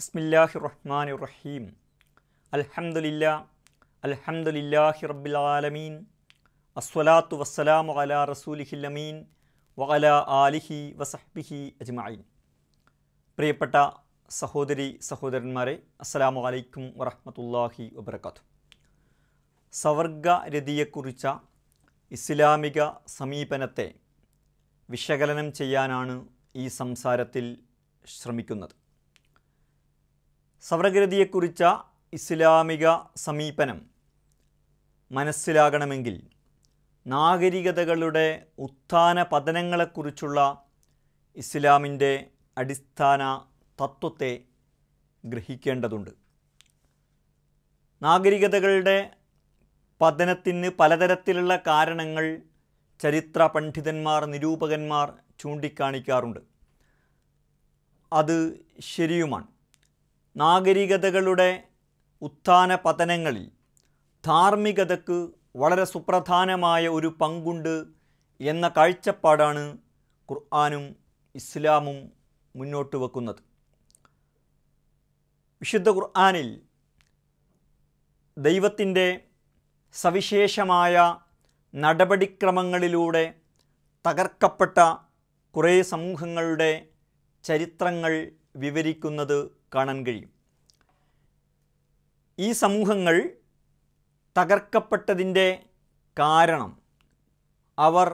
ബിസ്മില്ലാഹി റഹ്മാൻ റഹീം അൽഹംദുലില്ല അൽഹംദുലില്ലാഹി റബ്ബിൽ ആലമീൻ അസ്വലാത്തു വസ്സലാമു അല റസൂലിഹില്ലമീൻ വഅല ആലിഹി വസഹ്ബിഹി അജ്മഈൻ പ്രിയപ്പെട്ട സഹോദരി സഹോദരന്മാരെ അസ്സലാമു അലൈക്കും വറഹമത്തല്ലാഹി വബർക്കാത്തു സവർഗരതിയെക്കുറിച്ച ഇസ്ലാമിക സമീപനത്തെ വിശകലനം ചെയ്യാനാണ് ഈ സംസാരത്തിൽ ശ്രമിക്കുന്നത് സമരഗതിയെക്കുറിച്ച ഇസ്ലാമിക സമീപനം മനസ്സിലാകണമെങ്കിൽ നാഗരികതകളുടെ ഉത്ഥാന പതനങ്ങളെക്കുറിച്ചുള്ള ഇസ്ലാമിൻ്റെ അടിസ്ഥാന തത്വത്തെ ഗ്രഹിക്കേണ്ടതുണ്ട് നാഗരികതകളുടെ പതനത്തിന് പലതരത്തിലുള്ള കാരണങ്ങൾ ചരിത്ര പണ്ഡിതന്മാർ നിരൂപകന്മാർ ചൂണ്ടിക്കാണിക്കാറുണ്ട് അത് ശരിയുമാണ് നാഗരികതകളുടെ ഉത്ഥാന പതനങ്ങളിൽ ധാർമ്മികതക്ക് വളരെ സുപ്രധാനമായ ഒരു പങ്കുണ്ട് എന്ന കാഴ്ചപ്പാടാണ് ഖുർആാനും ഇസ്ലാമും മുന്നോട്ട് വെക്കുന്നത് വിശുദ്ധ ഖുർആാനിൽ ദൈവത്തിൻ്റെ സവിശേഷമായ നടപടിക്രമങ്ങളിലൂടെ തകർക്കപ്പെട്ട കുറേ സമൂഹങ്ങളുടെ ചരിത്രങ്ങൾ വിവരിക്കുന്നത് കാണാൻ കഴിയും ഈ സമൂഹങ്ങൾ തകർക്കപ്പെട്ടതിൻ്റെ കാരണം അവർ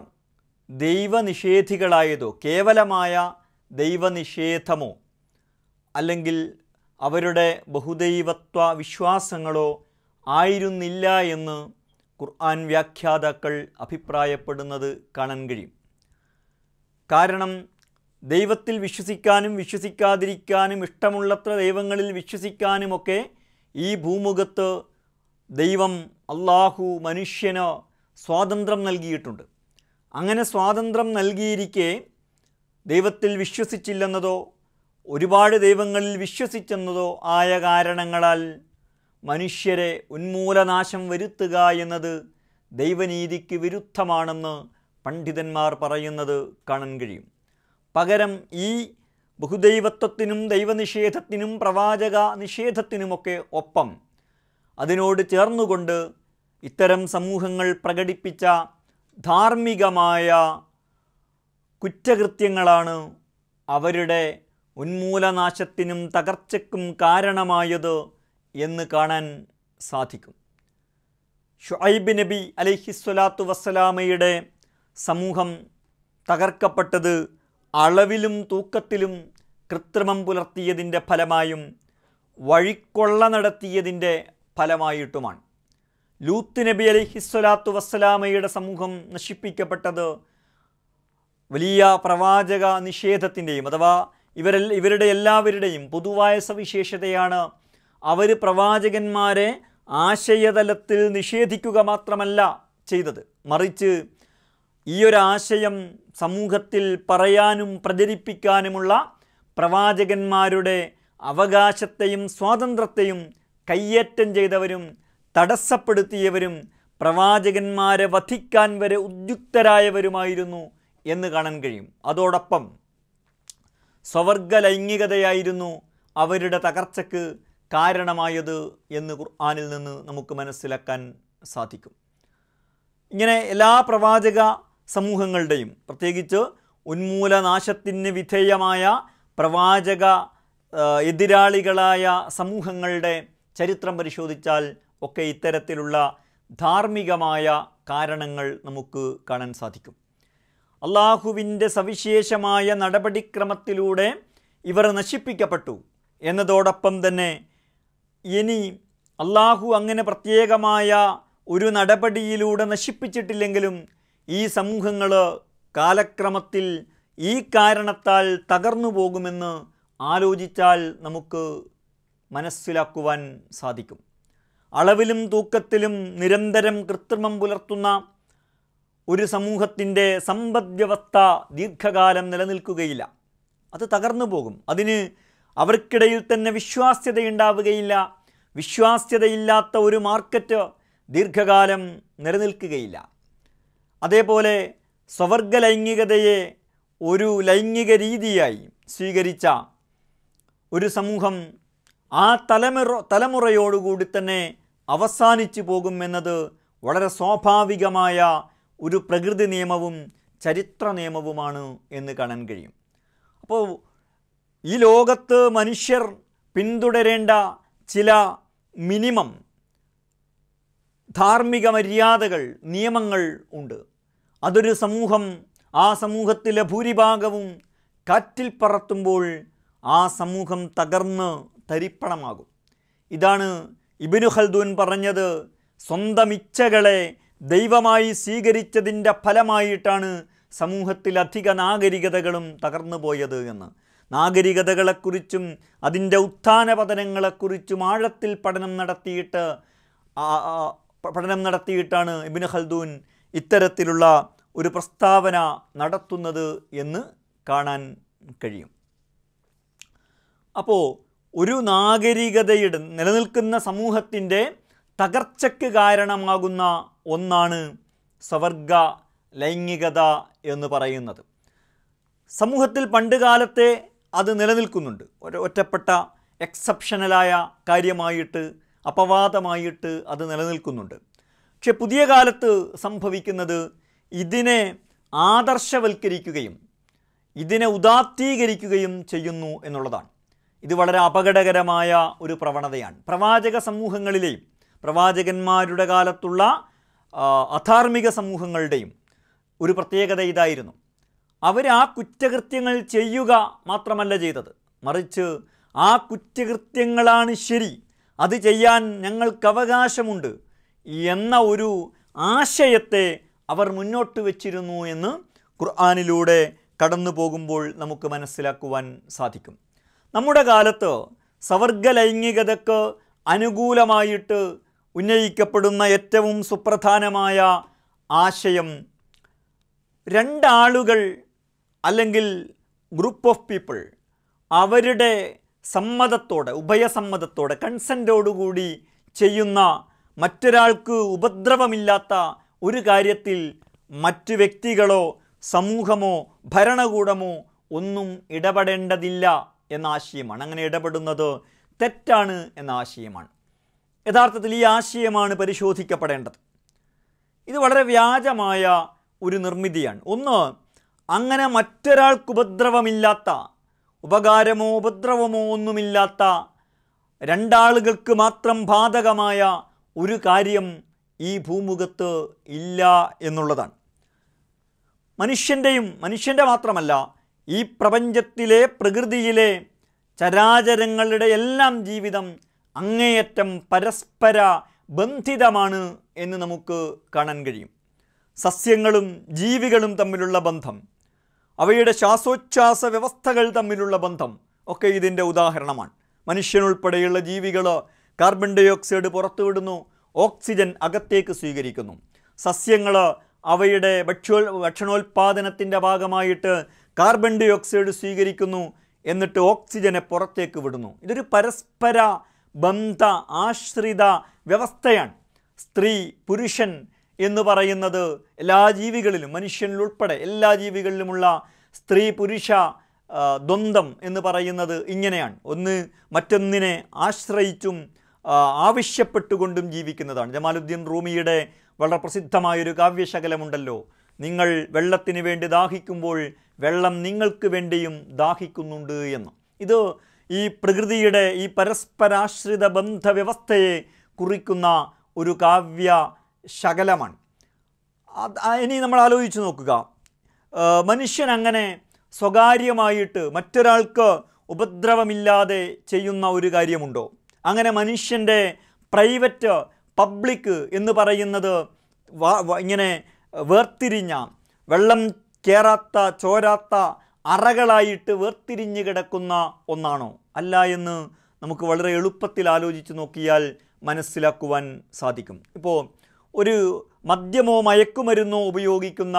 ദൈവനിഷേധികളായതോ കേവലമായ ദൈവനിഷേധമോ അല്ലെങ്കിൽ അവരുടെ ബഹുദൈവത്വ വിശ്വാസങ്ങളോ ആയിരുന്നില്ല എന്ന് ഖുർആൻ വ്യാഖ്യാതാക്കൾ അഭിപ്രായപ്പെടുന്നത് കാണാൻ കഴിയും കാരണം ദൈവത്തിൽ വിശ്വസിക്കാനും വിശ്വസിക്കാതിരിക്കാനും ഇഷ്ടമുള്ളത്ര ദൈവങ്ങളിൽ വിശ്വസിക്കാനുമൊക്കെ ഈ ഭൂമുഖത്ത് ദൈവം അള്ളാഹു മനുഷ്യന് സ്വാതന്ത്ര്യം നൽകിയിട്ടുണ്ട് അങ്ങനെ സ്വാതന്ത്ര്യം നൽകിയിരിക്കെ ദൈവത്തിൽ വിശ്വസിച്ചില്ലെന്നതോ ഒരുപാട് ദൈവങ്ങളിൽ വിശ്വസിച്ചെന്നതോ ആയ കാരണങ്ങളാൽ മനുഷ്യരെ ഉന്മൂലനാശം വരുത്തുക എന്നത് ദൈവനീതിക്ക് വിരുദ്ധമാണെന്ന് പണ്ഡിതന്മാർ പറയുന്നത് കാണാൻ കഴിയും പകരം ഈ ബഹുദൈവത്വത്തിനും ദൈവനിഷേധത്തിനും പ്രവാചക നിഷേധത്തിനുമൊക്കെ ഒപ്പം അതിനോട് ചേർന്നുകൊണ്ട് ഇത്തരം സമൂഹങ്ങൾ പ്രകടിപ്പിച്ച ധാർമ്മികമായ കുറ്റകൃത്യങ്ങളാണ് അവരുടെ ഉന്മൂലനാശത്തിനും തകർച്ചയ്ക്കും കാരണമായത് എന്ന് കാണാൻ സാധിക്കും ഷുഐബ് നബി അലഹിസ്വലാത്തു വസ്സലാമയുടെ സമൂഹം തകർക്കപ്പെട്ടത് അളവിലും തൂക്കത്തിലും കൃത്രിമം പുലർത്തിയതിൻ്റെ ഫലമായും വഴിക്കൊള്ള നടത്തിയതിൻ്റെ ഫലമായിട്ടുമാണ് ലൂത്ത് നബി ഹിസ്വലാത്തു വസ്സലാമയുടെ സമൂഹം നശിപ്പിക്കപ്പെട്ടത് വലിയ പ്രവാചക നിഷേധത്തിൻ്റെയും അഥവാ ഇവരെ ഇവരുടെ എല്ലാവരുടെയും പൊതുവായ സവിശേഷതയാണ് അവർ പ്രവാചകന്മാരെ ആശയതലത്തിൽ നിഷേധിക്കുക മാത്രമല്ല ചെയ്തത് മറിച്ച് ഈ ആശയം സമൂഹത്തിൽ പറയാനും പ്രചരിപ്പിക്കാനുമുള്ള പ്രവാചകന്മാരുടെ അവകാശത്തെയും സ്വാതന്ത്ര്യത്തെയും കയ്യേറ്റം ചെയ്തവരും തടസ്സപ്പെടുത്തിയവരും പ്രവാചകന്മാരെ വധിക്കാൻ വരെ ഉദ്യുക്തരായവരുമായിരുന്നു എന്ന് കാണാൻ കഴിയും അതോടൊപ്പം സ്വവർഗ ലൈംഗികതയായിരുന്നു അവരുടെ തകർച്ചയ്ക്ക് കാരണമായത് എന്ന് ഖുർആാനിൽ നിന്ന് നമുക്ക് മനസ്സിലാക്കാൻ സാധിക്കും ഇങ്ങനെ എല്ലാ പ്രവാചക സമൂഹങ്ങളുടെയും പ്രത്യേകിച്ച് ഉന്മൂലനാശത്തിന് വിധേയമായ പ്രവാചക എതിരാളികളായ സമൂഹങ്ങളുടെ ചരിത്രം പരിശോധിച്ചാൽ ഒക്കെ ഇത്തരത്തിലുള്ള ധാർമ്മികമായ കാരണങ്ങൾ നമുക്ക് കാണാൻ സാധിക്കും അള്ളാഹുവിൻ്റെ സവിശേഷമായ നടപടിക്രമത്തിലൂടെ ഇവർ നശിപ്പിക്കപ്പെട്ടു എന്നതോടൊപ്പം തന്നെ ഇനി അള്ളാഹു അങ്ങനെ പ്രത്യേകമായ ഒരു നടപടിയിലൂടെ നശിപ്പിച്ചിട്ടില്ലെങ്കിലും ഈ സമൂഹങ്ങൾ കാലക്രമത്തിൽ ഈ കാരണത്താൽ തകർന്നു പോകുമെന്ന് ആലോചിച്ചാൽ നമുക്ക് മനസ്സിലാക്കുവാൻ സാധിക്കും അളവിലും തൂക്കത്തിലും നിരന്തരം കൃത്രിമം പുലർത്തുന്ന ഒരു സമൂഹത്തിൻ്റെ സമ്പദ്വ്യവസ്ഥ ദീർഘകാലം നിലനിൽക്കുകയില്ല അത് തകർന്നു പോകും അതിന് അവർക്കിടയിൽ തന്നെ വിശ്വാസ്യതയുണ്ടാവുകയില്ല വിശ്വാസ്യതയില്ലാത്ത ഒരു മാർക്കറ്റ് ദീർഘകാലം നിലനിൽക്കുകയില്ല അതേപോലെ സ്വവർഗ ലൈംഗികതയെ ഒരു ലൈംഗിക രീതിയായി സ്വീകരിച്ച ഒരു സമൂഹം ആ തലമുറ തലമുറയോടുകൂടി തന്നെ അവസാനിച്ചു പോകുമെന്നത് വളരെ സ്വാഭാവികമായ ഒരു പ്രകൃതി നിയമവും ചരിത്ര നിയമവുമാണ് എന്ന് കാണാൻ കഴിയും അപ്പോൾ ഈ ലോകത്ത് മനുഷ്യർ പിന്തുടരേണ്ട ചില മിനിമം ധാർമ്മിക മര്യാദകൾ നിയമങ്ങൾ ഉണ്ട് അതൊരു സമൂഹം ആ സമൂഹത്തിലെ ഭൂരിഭാഗവും കാറ്റിൽ പറത്തുമ്പോൾ ആ സമൂഹം തകർന്ന് തരിപ്പണമാകും ഇതാണ് ഇബിനു ഖൽദൂൻ പറഞ്ഞത് സ്വന്തം ഇച്ഛകളെ ദൈവമായി സ്വീകരിച്ചതിൻ്റെ ഫലമായിട്ടാണ് സമൂഹത്തിലധിക നാഗരികതകളും തകർന്നു പോയത് എന്ന് നാഗരികതകളെക്കുറിച്ചും അതിൻ്റെ പതനങ്ങളെക്കുറിച്ചും ആഴത്തിൽ പഠനം നടത്തിയിട്ട് പഠനം നടത്തിയിട്ടാണ് ഇബിന് ഖൽദൂൻ ഇത്തരത്തിലുള്ള ഒരു പ്രസ്താവന നടത്തുന്നത് എന്ന് കാണാൻ കഴിയും അപ്പോൾ ഒരു നാഗരികതയുടെ നിലനിൽക്കുന്ന സമൂഹത്തിൻ്റെ തകർച്ചയ്ക്ക് കാരണമാകുന്ന ഒന്നാണ് സവർഗ ലൈംഗികത എന്ന് പറയുന്നത് സമൂഹത്തിൽ പണ്ടുകാലത്തെ അത് നിലനിൽക്കുന്നുണ്ട് ഒരു ഒറ്റപ്പെട്ട എക്സെപ്ഷനലായ കാര്യമായിട്ട് അപവാദമായിട്ട് അത് നിലനിൽക്കുന്നുണ്ട് പക്ഷെ പുതിയ കാലത്ത് സംഭവിക്കുന്നത് ഇതിനെ ആദർശവൽക്കരിക്കുകയും ഇതിനെ ഉദാത്തീകരിക്കുകയും ചെയ്യുന്നു എന്നുള്ളതാണ് ഇത് വളരെ അപകടകരമായ ഒരു പ്രവണതയാണ് പ്രവാചക സമൂഹങ്ങളിലെയും പ്രവാചകന്മാരുടെ കാലത്തുള്ള അധാർമിക സമൂഹങ്ങളുടെയും ഒരു പ്രത്യേകത ഇതായിരുന്നു അവർ ആ കുറ്റകൃത്യങ്ങൾ ചെയ്യുക മാത്രമല്ല ചെയ്തത് മറിച്ച് ആ കുറ്റകൃത്യങ്ങളാണ് ശരി അത് ചെയ്യാൻ ഞങ്ങൾക്ക് അവകാശമുണ്ട് എന്ന ഒരു ആശയത്തെ അവർ മുന്നോട്ട് വച്ചിരുന്നു എന്ന് ഖുർആാനിലൂടെ കടന്നു പോകുമ്പോൾ നമുക്ക് മനസ്സിലാക്കുവാൻ സാധിക്കും നമ്മുടെ കാലത്ത് സവർഗലൈംഗികതയ്ക്ക് അനുകൂലമായിട്ട് ഉന്നയിക്കപ്പെടുന്ന ഏറ്റവും സുപ്രധാനമായ ആശയം രണ്ടാളുകൾ അല്ലെങ്കിൽ ഗ്രൂപ്പ് ഓഫ് പീപ്പിൾ അവരുടെ സമ്മതത്തോടെ ഉഭയസമ്മതത്തോടെ കൺസെൻറ്റോടുകൂടി ചെയ്യുന്ന മറ്റൊരാൾക്ക് ഉപദ്രവമില്ലാത്ത ഒരു കാര്യത്തിൽ മറ്റു വ്യക്തികളോ സമൂഹമോ ഭരണകൂടമോ ഒന്നും ഇടപെടേണ്ടതില്ല എന്ന ആശയമാണ് അങ്ങനെ ഇടപെടുന്നത് തെറ്റാണ് എന്ന ആശയമാണ് യഥാർത്ഥത്തിൽ ഈ ആശയമാണ് പരിശോധിക്കപ്പെടേണ്ടത് ഇത് വളരെ വ്യാജമായ ഒരു നിർമ്മിതിയാണ് ഒന്ന് അങ്ങനെ മറ്റൊരാൾക്ക് ഉപദ്രവമില്ലാത്ത ഉപകാരമോ ഉപദ്രവമോ ഒന്നുമില്ലാത്ത രണ്ടാളുകൾക്ക് മാത്രം ബാധകമായ ഒരു കാര്യം ഈ ഭൂമുഖത്ത് ഇല്ല എന്നുള്ളതാണ് മനുഷ്യൻ്റെയും മനുഷ്യൻ്റെ മാത്രമല്ല ഈ പ്രപഞ്ചത്തിലെ പ്രകൃതിയിലെ ചരാചരങ്ങളുടെ എല്ലാം ജീവിതം അങ്ങേയറ്റം പരസ്പര ബന്ധിതമാണ് എന്ന് നമുക്ക് കാണാൻ കഴിയും സസ്യങ്ങളും ജീവികളും തമ്മിലുള്ള ബന്ധം അവയുടെ ശ്വാസോച്ഛ്വാസ വ്യവസ്ഥകൾ തമ്മിലുള്ള ബന്ധം ഒക്കെ ഇതിൻ്റെ ഉദാഹരണമാണ് മനുഷ്യനുൾപ്പെടെയുള്ള ജീവികൾ കാർബൺ ഡൈ ഓക്സൈഡ് പുറത്തുവിടുന്നു ഓക്സിജൻ അകത്തേക്ക് സ്വീകരിക്കുന്നു സസ്യങ്ങൾ അവയുടെ ഭക്ഷ്യോ ഭക്ഷണോൽപാദനത്തിൻ്റെ ഭാഗമായിട്ട് കാർബൺ ഡൈ ഓക്സൈഡ് സ്വീകരിക്കുന്നു എന്നിട്ട് ഓക്സിജനെ പുറത്തേക്ക് വിടുന്നു ഇതൊരു പരസ്പര ബന്ധ ആശ്രിത വ്യവസ്ഥയാണ് സ്ത്രീ പുരുഷൻ എന്ന് പറയുന്നത് എല്ലാ ജീവികളിലും മനുഷ്യനിലുൾപ്പെടെ ഉൾപ്പെടെ എല്ലാ ജീവികളിലുമുള്ള സ്ത്രീ പുരുഷ ദ്വന്ദ്ം എന്ന് പറയുന്നത് ഇങ്ങനെയാണ് ഒന്ന് മറ്റൊന്നിനെ ആശ്രയിച്ചും ആവശ്യപ്പെട്ടുകൊണ്ടും ജീവിക്കുന്നതാണ് ജമാലുദ്ദീൻ റൂമിയുടെ വളരെ പ്രസിദ്ധമായൊരു കാവ്യശകലമുണ്ടല്ലോ നിങ്ങൾ വെള്ളത്തിന് വേണ്ടി ദാഹിക്കുമ്പോൾ വെള്ളം നിങ്ങൾക്ക് വേണ്ടിയും ദാഹിക്കുന്നുണ്ട് എന്ന് ഇത് ഈ പ്രകൃതിയുടെ ഈ പരസ്പരാശ്രിത ബന്ധവ്യവസ്ഥയെ കുറിക്കുന്ന ഒരു കാവ്യ ശകലമാണ് ഇനി നമ്മൾ ആലോചിച്ച് നോക്കുക മനുഷ്യൻ അങ്ങനെ സ്വകാര്യമായിട്ട് മറ്റൊരാൾക്ക് ഉപദ്രവമില്ലാതെ ചെയ്യുന്ന ഒരു കാര്യമുണ്ടോ അങ്ങനെ മനുഷ്യൻ്റെ പ്രൈവറ്റ് പബ്ലിക് എന്ന് പറയുന്നത് ഇങ്ങനെ വേർതിരിഞ്ഞ വെള്ളം കയറാത്ത ചോരാത്ത അറകളായിട്ട് വേർതിരിഞ്ഞ് കിടക്കുന്ന ഒന്നാണോ അല്ല എന്ന് നമുക്ക് വളരെ എളുപ്പത്തിൽ ആലോചിച്ച് നോക്കിയാൽ മനസ്സിലാക്കുവാൻ സാധിക്കും ഇപ്പോൾ ഒരു മദ്യമോ മയക്കുമരുന്നോ ഉപയോഗിക്കുന്ന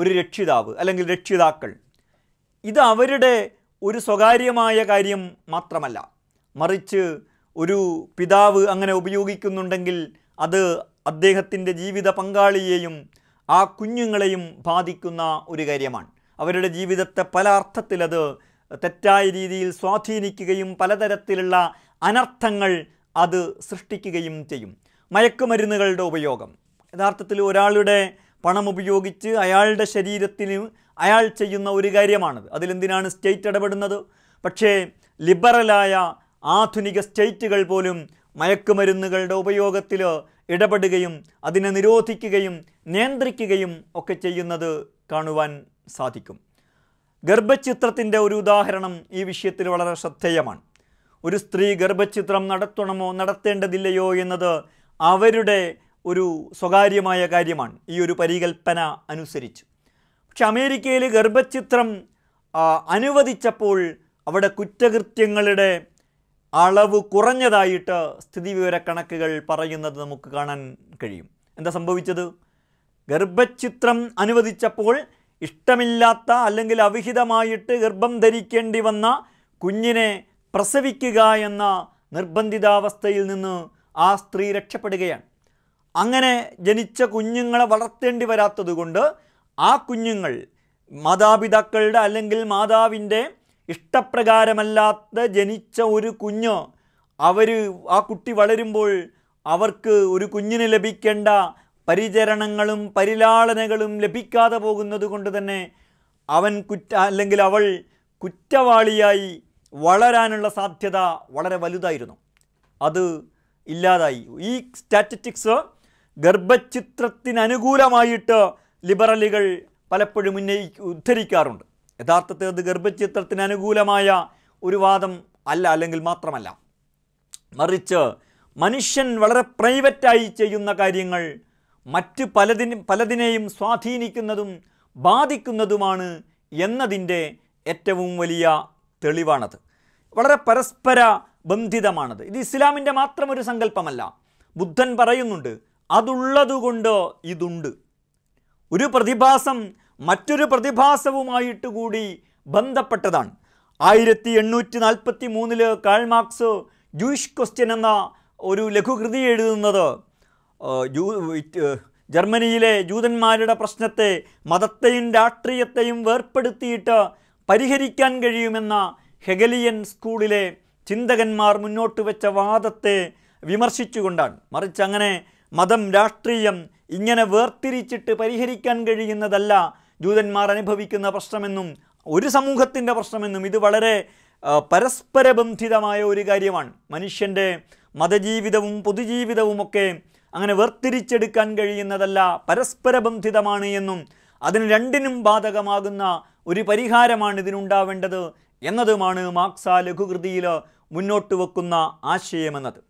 ഒരു രക്ഷിതാവ് അല്ലെങ്കിൽ രക്ഷിതാക്കൾ ഇത് അവരുടെ ഒരു സ്വകാര്യമായ കാര്യം മാത്രമല്ല മറിച്ച് ഒരു പിതാവ് അങ്ങനെ ഉപയോഗിക്കുന്നുണ്ടെങ്കിൽ അത് അദ്ദേഹത്തിൻ്റെ ജീവിത പങ്കാളിയെയും ആ കുഞ്ഞുങ്ങളെയും ബാധിക്കുന്ന ഒരു കാര്യമാണ് അവരുടെ ജീവിതത്തെ പല അർത്ഥത്തിലത് തെറ്റായ രീതിയിൽ സ്വാധീനിക്കുകയും പലതരത്തിലുള്ള അനർത്ഥങ്ങൾ അത് സൃഷ്ടിക്കുകയും ചെയ്യും മയക്കുമരുന്നുകളുടെ ഉപയോഗം യഥാർത്ഥത്തിൽ ഒരാളുടെ പണം ഉപയോഗിച്ച് അയാളുടെ ശരീരത്തിന് അയാൾ ചെയ്യുന്ന ഒരു കാര്യമാണത് അതിലെന്തിനാണ് സ്റ്റേറ്റ് ഇടപെടുന്നത് പക്ഷേ ലിബറലായ ആധുനിക സ്റ്റേറ്റുകൾ പോലും മയക്കുമരുന്നുകളുടെ ഉപയോഗത്തിൽ ഇടപെടുകയും അതിനെ നിരോധിക്കുകയും നിയന്ത്രിക്കുകയും ഒക്കെ ചെയ്യുന്നത് കാണുവാൻ സാധിക്കും ഗർഭചിത്രത്തിൻ്റെ ഒരു ഉദാഹരണം ഈ വിഷയത്തിൽ വളരെ ശ്രദ്ധേയമാണ് ഒരു സ്ത്രീ ഗർഭചിത്രം നടത്തണമോ നടത്തേണ്ടതില്ലയോ എന്നത് അവരുടെ ഒരു സ്വകാര്യമായ കാര്യമാണ് ഈ ഒരു പരികൽപ്പന അനുസരിച്ച് പക്ഷെ അമേരിക്കയിൽ ഗർഭചിത്രം അനുവദിച്ചപ്പോൾ അവിടെ കുറ്റകൃത്യങ്ങളുടെ അളവ് കുറഞ്ഞതായിട്ട് കണക്കുകൾ പറയുന്നത് നമുക്ക് കാണാൻ കഴിയും എന്താ സംഭവിച്ചത് ഗർഭചിത്രം അനുവദിച്ചപ്പോൾ ഇഷ്ടമില്ലാത്ത അല്ലെങ്കിൽ അവിഹിതമായിട്ട് ഗർഭം ധരിക്കേണ്ടി വന്ന കുഞ്ഞിനെ പ്രസവിക്കുക എന്ന നിർബന്ധിതാവസ്ഥയിൽ നിന്ന് ആ സ്ത്രീ രക്ഷപ്പെടുകയാണ് അങ്ങനെ ജനിച്ച കുഞ്ഞുങ്ങളെ വളർത്തേണ്ടി വരാത്തതുകൊണ്ട് ആ കുഞ്ഞുങ്ങൾ മാതാപിതാക്കളുടെ അല്ലെങ്കിൽ മാതാവിൻ്റെ ഇഷ്ടപ്രകാരമല്ലാത്ത ജനിച്ച ഒരു കുഞ്ഞ് അവർ ആ കുട്ടി വളരുമ്പോൾ അവർക്ക് ഒരു കുഞ്ഞിന് ലഭിക്കേണ്ട പരിചരണങ്ങളും പരിലാളനകളും ലഭിക്കാതെ പോകുന്നത് കൊണ്ട് തന്നെ അവൻ കുറ്റ അല്ലെങ്കിൽ അവൾ കുറ്റവാളിയായി വളരാനുള്ള സാധ്യത വളരെ വലുതായിരുന്നു അത് ഇല്ലാതായി ഈ സ്റ്റാറ്റിസ്റ്റിക്സ് ഗർഭചിത്രത്തിനനുകൂലമായിട്ട് ലിബറലുകൾ പലപ്പോഴും ഉന്നയി ഉദ്ധരിക്കാറുണ്ട് യഥാർത്ഥത്തിൽ അത് ഗർഭചിത്രത്തിന് അനുകൂലമായ ഒരു വാദം അല്ല അല്ലെങ്കിൽ മാത്രമല്ല മറിച്ച് മനുഷ്യൻ വളരെ പ്രൈവറ്റായി ചെയ്യുന്ന കാര്യങ്ങൾ മറ്റ് പലതിന് പലതിനെയും സ്വാധീനിക്കുന്നതും ബാധിക്കുന്നതുമാണ് എന്നതിൻ്റെ ഏറ്റവും വലിയ തെളിവാണത് വളരെ പരസ്പര ബന്ധിതമാണത് ഇത് ഇസ്ലാമിൻ്റെ മാത്രം ഒരു സങ്കല്പമല്ല ബുദ്ധൻ പറയുന്നുണ്ട് അതുള്ളതുകൊണ്ട് ഇതുണ്ട് ഒരു പ്രതിഭാസം മറ്റൊരു പ്രതിഭാസവുമായിട്ട് കൂടി ബന്ധപ്പെട്ടതാണ് ആയിരത്തി എണ്ണൂറ്റി നാൽപ്പത്തി മൂന്നിൽ കാൾമാക്സ് ജൂയിഷ് ക്വസ്റ്റ്യൻ എന്ന ഒരു ലഘുകൃതി എഴുതുന്നത് ജർമ്മനിയിലെ ജൂതന്മാരുടെ പ്രശ്നത്തെ മതത്തെയും രാഷ്ട്രീയത്തെയും വേർപ്പെടുത്തിയിട്ട് പരിഹരിക്കാൻ കഴിയുമെന്ന ഹെഗലിയൻ സ്കൂളിലെ ചിന്തകന്മാർ മുന്നോട്ട് വെച്ച വാദത്തെ വിമർശിച്ചുകൊണ്ടാണ് മറിച്ച് അങ്ങനെ മതം രാഷ്ട്രീയം ഇങ്ങനെ വേർതിരിച്ചിട്ട് പരിഹരിക്കാൻ കഴിയുന്നതല്ല ജൂതന്മാർ അനുഭവിക്കുന്ന പ്രശ്നമെന്നും ഒരു സമൂഹത്തിൻ്റെ പ്രശ്നമെന്നും ഇത് വളരെ പരസ്പരബന്ധിതമായ ഒരു കാര്യമാണ് മനുഷ്യൻ്റെ മതജീവിതവും പൊതുജീവിതവും ഒക്കെ അങ്ങനെ വേർതിരിച്ചെടുക്കാൻ കഴിയുന്നതല്ല പരസ്പരബന്ധിതമാണ് എന്നും അതിന് രണ്ടിനും ബാധകമാകുന്ന ഒരു പരിഹാരമാണ് ഇതിനുണ്ടാവേണ്ടത് എന്നതുമാണ് മാക്സ ലഘുകൃതിയിൽ മുന്നോട്ട് വെക്കുന്ന ആശയമെന്നത്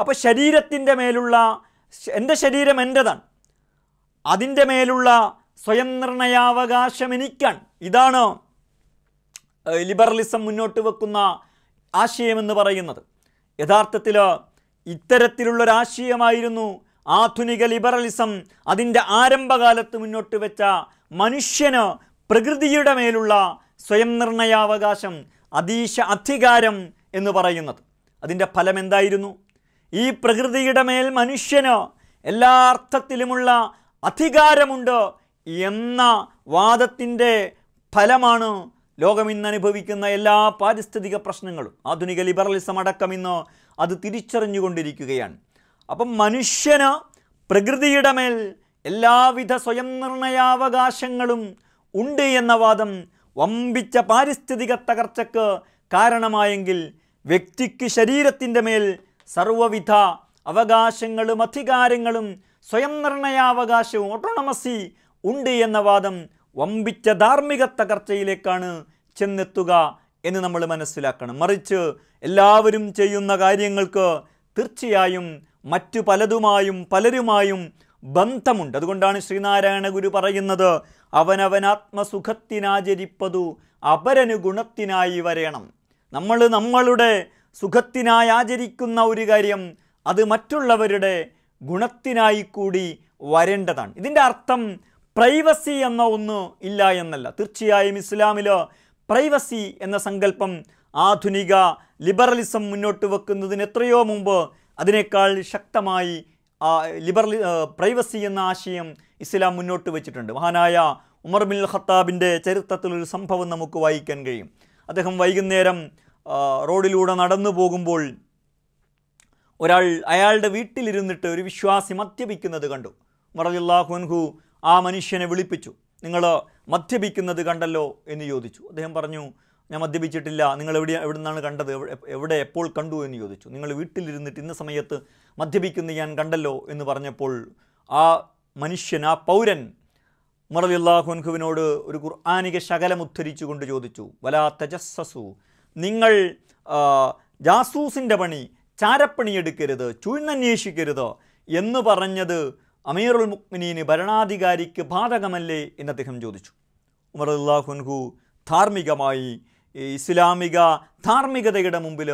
അപ്പോൾ ശരീരത്തിൻ്റെ മേലുള്ള എൻ്റെ ശരീരം എൻ്റെതാണ് അതിൻ്റെ മേലുള്ള സ്വയം നിർണയാവകാശം എനിക്കാണ് ഇതാണ് ലിബറലിസം മുന്നോട്ട് വെക്കുന്ന ആശയമെന്ന് പറയുന്നത് യഥാർത്ഥത്തിൽ ഇത്തരത്തിലുള്ളൊരാശയമായിരുന്നു ആധുനിക ലിബറലിസം അതിൻ്റെ ആരംഭകാലത്ത് മുന്നോട്ട് വെച്ച മനുഷ്യന് പ്രകൃതിയുടെ മേലുള്ള സ്വയം നിർണയാവകാശം അതീശ അധികാരം എന്ന് പറയുന്നത് അതിൻ്റെ ഫലം എന്തായിരുന്നു ഈ പ്രകൃതിയുടെ മേൽ മനുഷ്യന് എല്ലാ അർത്ഥത്തിലുമുള്ള അധികാരമുണ്ട് എന്ന വാദത്തിൻ്റെ ഫലമാണ് ലോകം ഇന്ന് അനുഭവിക്കുന്ന എല്ലാ പാരിസ്ഥിതിക പ്രശ്നങ്ങളും ആധുനിക ലിബറലിസം അടക്കം ഇന്ന് അത് തിരിച്ചറിഞ്ഞുകൊണ്ടിരിക്കുകയാണ് അപ്പം മനുഷ്യന് പ്രകൃതിയുടെ മേൽ എല്ലാവിധ സ്വയം നിർണയാവകാശങ്ങളും ഉണ്ട് എന്ന വാദം വമ്പിച്ച പാരിസ്ഥിതിക തകർച്ചക്ക് കാരണമായെങ്കിൽ വ്യക്തിക്ക് ശരീരത്തിൻ്റെ മേൽ സർവവിധ അവകാശങ്ങളും അധികാരങ്ങളും സ്വയം നിർണയാവകാശവും ഓട്ടോണമസി ഉണ്ട് എന്ന വാദം വമ്പിച്ച ധാർമ്മിക തകർച്ചയിലേക്കാണ് ചെന്നെത്തുക എന്ന് നമ്മൾ മനസ്സിലാക്കണം മറിച്ച് എല്ലാവരും ചെയ്യുന്ന കാര്യങ്ങൾക്ക് തീർച്ചയായും മറ്റു പലതുമായും പലരുമായും ബന്ധമുണ്ട് അതുകൊണ്ടാണ് ശ്രീനാരായണ ഗുരു പറയുന്നത് അവനവനാത്മസുഖത്തിനാചരിപ്പതു അപരനു ഗുണത്തിനായി വരയണം നമ്മൾ നമ്മളുടെ സുഖത്തിനായി ആചരിക്കുന്ന ഒരു കാര്യം അത് മറ്റുള്ളവരുടെ ഗുണത്തിനായി കൂടി വരേണ്ടതാണ് ഇതിൻ്റെ അർത്ഥം പ്രൈവസി എന്ന ഒന്ന് ഇല്ല എന്നല്ല തീർച്ചയായും ഇസ്ലാമിൽ പ്രൈവസി എന്ന സങ്കല്പം ആധുനിക ലിബറലിസം മുന്നോട്ട് വെക്കുന്നതിന് എത്രയോ മുമ്പ് അതിനേക്കാൾ ശക്തമായി ലിബറലി പ്രൈവസി എന്ന ആശയം ഇസ്ലാം മുന്നോട്ട് വെച്ചിട്ടുണ്ട് മഹാനായ ഉമർ ബിൻ ഖത്താബിൻ്റെ ചരിത്രത്തിലൊരു സംഭവം നമുക്ക് വായിക്കാൻ കഴിയും അദ്ദേഹം വൈകുന്നേരം റോഡിലൂടെ നടന്നു പോകുമ്പോൾ ഒരാൾ അയാളുടെ വീട്ടിലിരുന്നിട്ട് ഒരു വിശ്വാസി മദ്യപിക്കുന്നത് കണ്ടു മറലില്ലാഹുൻഹു ആ മനുഷ്യനെ വിളിപ്പിച്ചു നിങ്ങൾ മദ്യപിക്കുന്നത് കണ്ടല്ലോ എന്ന് ചോദിച്ചു അദ്ദേഹം പറഞ്ഞു ഞാൻ മദ്യപിച്ചിട്ടില്ല നിങ്ങൾ എവിടെ എവിടെ നിന്നാണ് കണ്ടത് എവിടെ എപ്പോൾ കണ്ടു എന്ന് ചോദിച്ചു നിങ്ങൾ വീട്ടിലിരുന്നിട്ട് ഇന്ന സമയത്ത് മദ്യപിക്കുന്നത് ഞാൻ കണ്ടല്ലോ എന്ന് പറഞ്ഞപ്പോൾ ആ മനുഷ്യൻ ആ പൗരൻ മുറലില്ലാഹുൻഖുവിനോട് ഒരു ഖുർആാനിക ശകലം ഉദ്ധരിച്ചുകൊണ്ട് ചോദിച്ചു വലാ തജസ്സസു നിങ്ങൾ ജാസൂസിൻ്റെ പണി ചാരപ്പണിയെടുക്കരുത് ചൂഴ്ന്നന്വേഷിക്കരുത് എന്ന് പറഞ്ഞത് അമീറുൽ മുക്മിനീന് ഭരണാധികാരിക്ക് ബാധകമല്ലേ എന്ന് അദ്ദേഹം ചോദിച്ചു ഉമർ അള്ളാഹുൻഹു ധാർമ്മികമായി ഇസ്ലാമിക ധാർമ്മികതയുടെ മുമ്പിൽ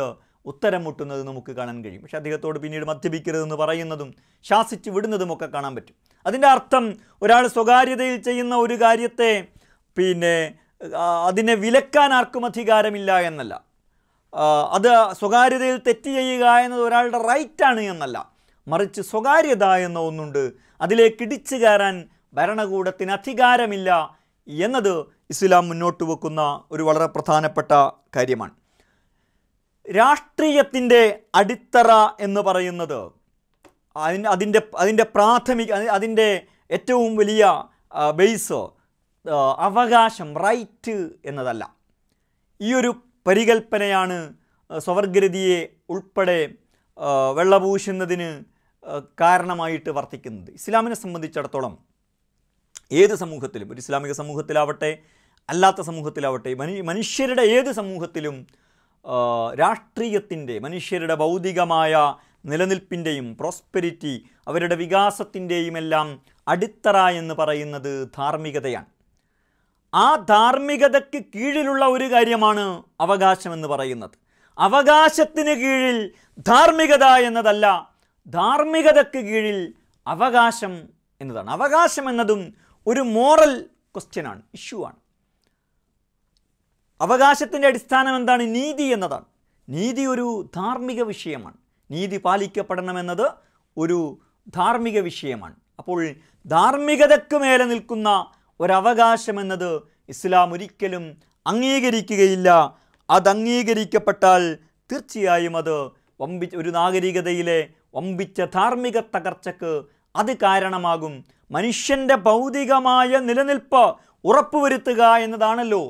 ഉത്തരം മുട്ടുന്നത് നമുക്ക് കാണാൻ കഴിയും പക്ഷേ അദ്ദേഹത്തോട് പിന്നീട് മദ്യപിക്കരുതെന്ന് പറയുന്നതും ശാസിച്ച് വിടുന്നതും ഒക്കെ കാണാൻ പറ്റും അതിൻ്റെ അർത്ഥം ഒരാൾ സ്വകാര്യതയിൽ ചെയ്യുന്ന ഒരു കാര്യത്തെ പിന്നെ അതിനെ വിലക്കാൻ ആർക്കും അധികാരമില്ല എന്നല്ല അത് സ്വകാര്യതയിൽ തെറ്റ് ചെയ്യുക എന്നത് ഒരാളുടെ റൈറ്റാണ് എന്നല്ല മറിച്ച് സ്വകാര്യത എന്ന ഒന്നുണ്ട് അതിലേക്ക് ഇടിച്ചു കയറാൻ ഭരണകൂടത്തിന് അധികാരമില്ല എന്നത് ഇസ്ലാം മുന്നോട്ട് വെക്കുന്ന ഒരു വളരെ പ്രധാനപ്പെട്ട കാര്യമാണ് രാഷ്ട്രീയത്തിൻ്റെ അടിത്തറ എന്ന് പറയുന്നത് അതിന് അതിൻ്റെ അതിൻ്റെ പ്രാഥമിക അതിൻ്റെ ഏറ്റവും വലിയ ബേസ് അവകാശം റൈറ്റ് എന്നതല്ല ഈ ഒരു പരികൽപ്പനയാണ് സ്വവർഗരതിയെ ഉൾപ്പെടെ വെള്ളപൂശുന്നതിന് കാരണമായിട്ട് വർത്തിക്കുന്നത് ഇസ്ലാമിനെ സംബന്ധിച്ചിടത്തോളം ഏത് സമൂഹത്തിലും ഒരു ഇസ്ലാമിക സമൂഹത്തിലാവട്ടെ അല്ലാത്ത സമൂഹത്തിലാവട്ടെ മനുഷ്യരുടെ ഏത് സമൂഹത്തിലും രാഷ്ട്രീയത്തിൻ്റെ മനുഷ്യരുടെ ഭൗതികമായ നിലനിൽപ്പിൻ്റെയും പ്രോസ്പെരിറ്റി അവരുടെ വികാസത്തിൻ്റെയും എല്ലാം അടിത്തറ എന്ന് പറയുന്നത് ധാർമ്മികതയാണ് ആ ധാർമ്മികതയ്ക്ക് കീഴിലുള്ള ഒരു കാര്യമാണ് അവകാശമെന്ന് പറയുന്നത് അവകാശത്തിന് കീഴിൽ ധാർമ്മികത എന്നതല്ല ധാർമ്മികതയ്ക്ക് കീഴിൽ അവകാശം എന്നതാണ് അവകാശം എന്നതും ഒരു മോറൽ ക്വസ്റ്റ്യനാണ് ഇഷ്യൂ ആണ് അവകാശത്തിൻ്റെ അടിസ്ഥാനം എന്താണ് നീതി എന്നതാണ് നീതി ഒരു ധാർമ്മിക വിഷയമാണ് നീതി പാലിക്കപ്പെടണമെന്നത് ഒരു ധാർമ്മിക വിഷയമാണ് അപ്പോൾ ധാർമ്മികതയ്ക്ക് മേലെ നിൽക്കുന്ന ഒരവകാശമെന്നത് ഇസ്ലാം ഒരിക്കലും അംഗീകരിക്കുകയില്ല അത് അംഗീകരിക്കപ്പെട്ടാൽ തീർച്ചയായും അത് വമ്പി ഒരു നാഗരികതയിലെ വമ്പിച്ച ധാർമ്മിക തകർച്ചക്ക് അത് കാരണമാകും മനുഷ്യൻ്റെ ഭൗതികമായ നിലനിൽപ്പ് ഉറപ്പുവരുത്തുക എന്നതാണല്ലോ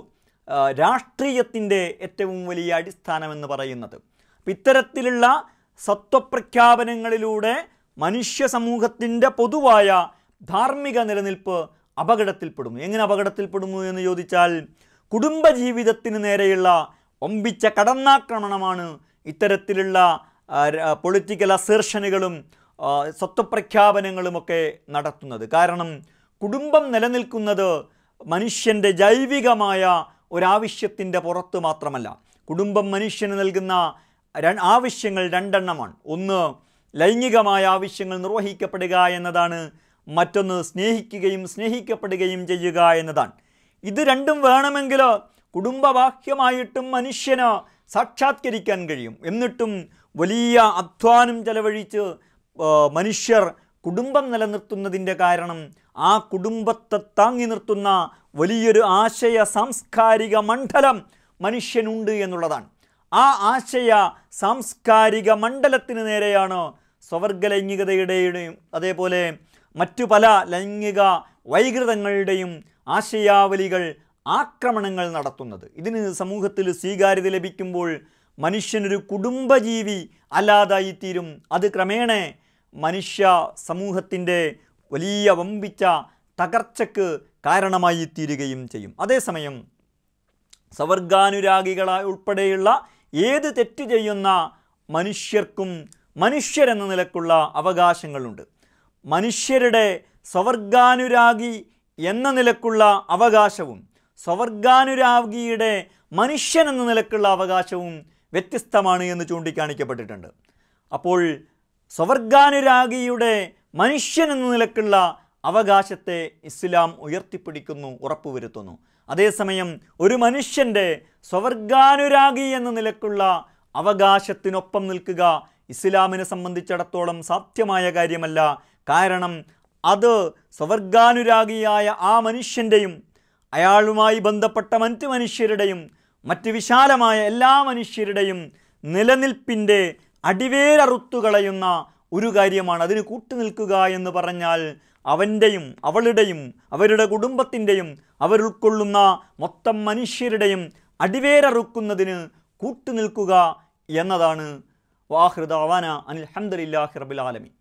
രാഷ്ട്രീയത്തിൻ്റെ ഏറ്റവും വലിയ അടിസ്ഥാനമെന്ന് പറയുന്നത് ഇത്തരത്തിലുള്ള സത്വപ്രഖ്യാപനങ്ങളിലൂടെ മനുഷ്യ സമൂഹത്തിൻ്റെ പൊതുവായ ധാർമ്മിക നിലനിൽപ്പ് അപകടത്തിൽപ്പെടുന്നു എങ്ങനെ അപകടത്തിൽപ്പെടുന്നു എന്ന് ചോദിച്ചാൽ കുടുംബജീവിതത്തിന് നേരെയുള്ള ഒമ്പിച്ച കടന്നാക്രമണമാണ് ഇത്തരത്തിലുള്ള പൊളിറ്റിക്കൽ അസേർഷനുകളും സ്വത്വപ്രഖ്യാപനങ്ങളുമൊക്കെ നടത്തുന്നത് കാരണം കുടുംബം നിലനിൽക്കുന്നത് മനുഷ്യൻ്റെ ജൈവികമായ ഒരാവശ്യത്തിൻ്റെ പുറത്ത് മാത്രമല്ല കുടുംബം മനുഷ്യന് നൽകുന്ന ആവശ്യങ്ങൾ രണ്ടെണ്ണമാണ് ഒന്ന് ലൈംഗികമായ ആവശ്യങ്ങൾ നിർവഹിക്കപ്പെടുക എന്നതാണ് മറ്റൊന്ന് സ്നേഹിക്കുകയും സ്നേഹിക്കപ്പെടുകയും ചെയ്യുക എന്നതാണ് ഇത് രണ്ടും വേണമെങ്കിൽ കുടുംബവാക്യമായിട്ടും മനുഷ്യന് സാക്ഷാത്കരിക്കാൻ കഴിയും എന്നിട്ടും വലിയ അധ്വാനം ചെലവഴിച്ച് മനുഷ്യർ കുടുംബം നിലനിർത്തുന്നതിൻ്റെ കാരണം ആ കുടുംബത്തെ താങ്ങി നിർത്തുന്ന വലിയൊരു ആശയ സാംസ്കാരിക മണ്ഡലം മനുഷ്യനുണ്ട് എന്നുള്ളതാണ് ആ ആശയ സാംസ്കാരിക മണ്ഡലത്തിന് നേരെയാണ് സ്വവർഗലൈംഗികതയുടെയും അതേപോലെ മറ്റു പല ലൈംഗിക വൈകൃതങ്ങളുടെയും ആശയാവലികൾ ആക്രമണങ്ങൾ നടത്തുന്നത് ഇതിന് സമൂഹത്തിൽ സ്വീകാര്യത ലഭിക്കുമ്പോൾ മനുഷ്യനൊരു കുടുംബജീവി അല്ലാതായിത്തീരും അത് ക്രമേണ മനുഷ്യ സമൂഹത്തിൻ്റെ വലിയ വമ്പിച്ച തകർച്ചക്ക് കാരണമായി തീരുകയും ചെയ്യും അതേസമയം സവർഗാനുരാഗികളായ ഉൾപ്പെടെയുള്ള ഏത് തെറ്റ് ചെയ്യുന്ന മനുഷ്യർക്കും മനുഷ്യരെന്ന നിലക്കുള്ള അവകാശങ്ങളുണ്ട് മനുഷ്യരുടെ സ്വർഗാനുരാഗി എന്ന നിലക്കുള്ള അവകാശവും സ്വർഗാനുരാഗിയുടെ മനുഷ്യൻ എന്ന നിലക്കുള്ള അവകാശവും വ്യത്യസ്തമാണ് എന്ന് ചൂണ്ടിക്കാണിക്കപ്പെട്ടിട്ടുണ്ട് അപ്പോൾ സ്വവർഗാനുരാഗിയുടെ മനുഷ്യൻ എന്ന നിലക്കുള്ള അവകാശത്തെ ഇസ്ലാം ഉയർത്തിപ്പിടിക്കുന്നു ഉറപ്പുവരുത്തുന്നു അതേസമയം ഒരു മനുഷ്യൻ്റെ സ്വവർഗാനുരാഗി എന്ന നിലക്കുള്ള അവകാശത്തിനൊപ്പം നിൽക്കുക ഇസ്ലാമിനെ സംബന്ധിച്ചിടത്തോളം സാധ്യമായ കാര്യമല്ല കാരണം അത് സ്വവർഗാനുരാഗിയായ ആ മനുഷ്യൻ്റെയും അയാളുമായി ബന്ധപ്പെട്ട മറ്റ് മനുഷ്യരുടെയും മറ്റ് വിശാലമായ എല്ലാ മനുഷ്യരുടെയും നിലനിൽപ്പിൻ്റെ അടിവേരറുത്തുകളയുന്ന ഒരു കാര്യമാണ് അതിന് കൂട്ടുനിൽക്കുക എന്ന് പറഞ്ഞാൽ അവൻ്റെയും അവളുടെയും അവരുടെ കുടുംബത്തിൻ്റെയും അവരുൾക്കൊള്ളുന്ന മൊത്തം മനുഷ്യരുടെയും അടിവേരറുക്കുന്നതിന് കൂട്ടുനിൽക്കുക എന്നതാണ് വാഹൃദാവാന അനിൽഹമ്മദില്ലാഹി ആലമി